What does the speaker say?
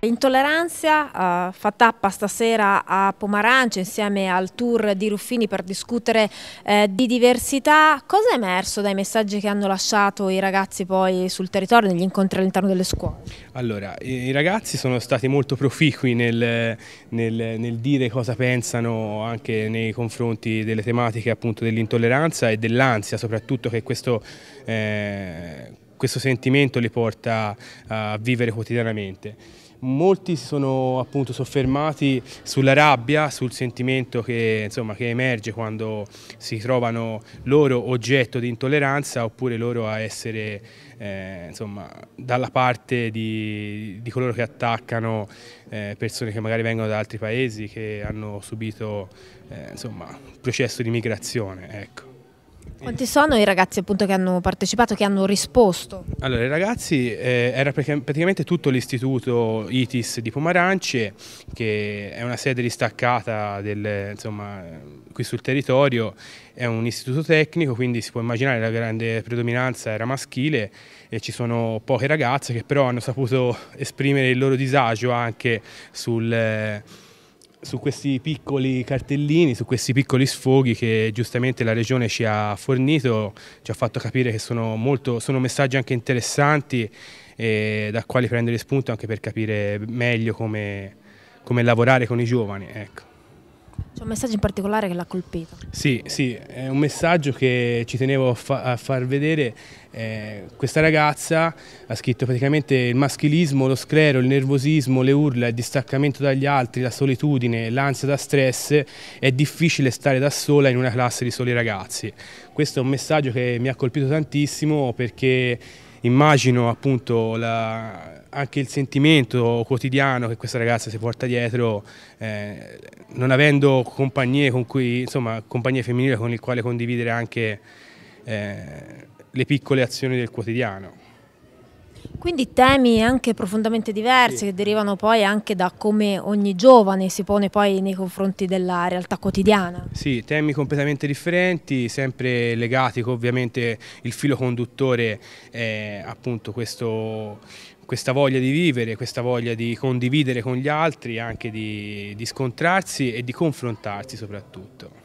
Intolleranza uh, eh, fa tappa stasera a Pomarancio insieme al tour di Ruffini per discutere eh, di diversità. Cosa è emerso dai messaggi che hanno lasciato i ragazzi poi sul territorio, negli incontri all'interno delle scuole? Allora, i ragazzi sono stati molto proficui nel, nel, nel dire cosa pensano anche nei confronti delle tematiche appunto dell'intolleranza e dell'ansia, soprattutto che questo... Eh, questo sentimento li porta a vivere quotidianamente molti si sono appunto soffermati sulla rabbia, sul sentimento che, insomma, che emerge quando si trovano loro oggetto di intolleranza oppure loro a essere eh, insomma, dalla parte di, di, coloro che attaccano eh, persone che magari vengono da altri paesi che hanno subito eh, insomma, un processo di migrazione. Ecco. Quanti sono i ragazzi appunto che hanno partecipato, che hanno risposto? Allora, i ragazzi eh, era praticamente tutto l'istituto ITIS di Pomarance, che è una sede distaccata del, insomma, qui sul territorio, è un istituto tecnico, quindi si può immaginare la grande predominanza era maschile e ci sono poche ragazze che però hanno saputo esprimere il loro disagio anche sul... Eh, su questi piccoli cartellini, su questi piccoli sfoghi che giustamente la Regione ci ha fornito, ci ha fatto capire che sono, molto, sono messaggi anche interessanti e da quali prendere spunto anche per capire meglio come, come lavorare con i giovani. Ecco. C'è un messaggio in particolare che l'ha colpito. Sì, sì, è un messaggio che ci tenevo a, fa a far vedere. Eh, questa ragazza ha scritto praticamente il maschilismo, lo sclero, il nervosismo, le urla, il distaccamento dagli altri, la solitudine, l'ansia da stress, è difficile stare da sola in una classe di soli ragazzi. Questo è un messaggio che mi ha colpito tantissimo perché immagino appunto la, anche il sentimento quotidiano che questa ragazza si porta dietro, eh, non avendo compagnie, con cui, insomma, compagnie femminili con le quali condividere anche eh, le piccole azioni del quotidiano. Quindi temi anche profondamente diversi sì. che derivano poi anche da come ogni giovane si pone poi nei confronti della realtà quotidiana. Sì, temi completamente differenti, sempre legati con ovviamente il filo conduttore è appunto questo, questa voglia di vivere, questa voglia di condividere con gli altri, anche di, di scontrarsi e di confrontarsi soprattutto.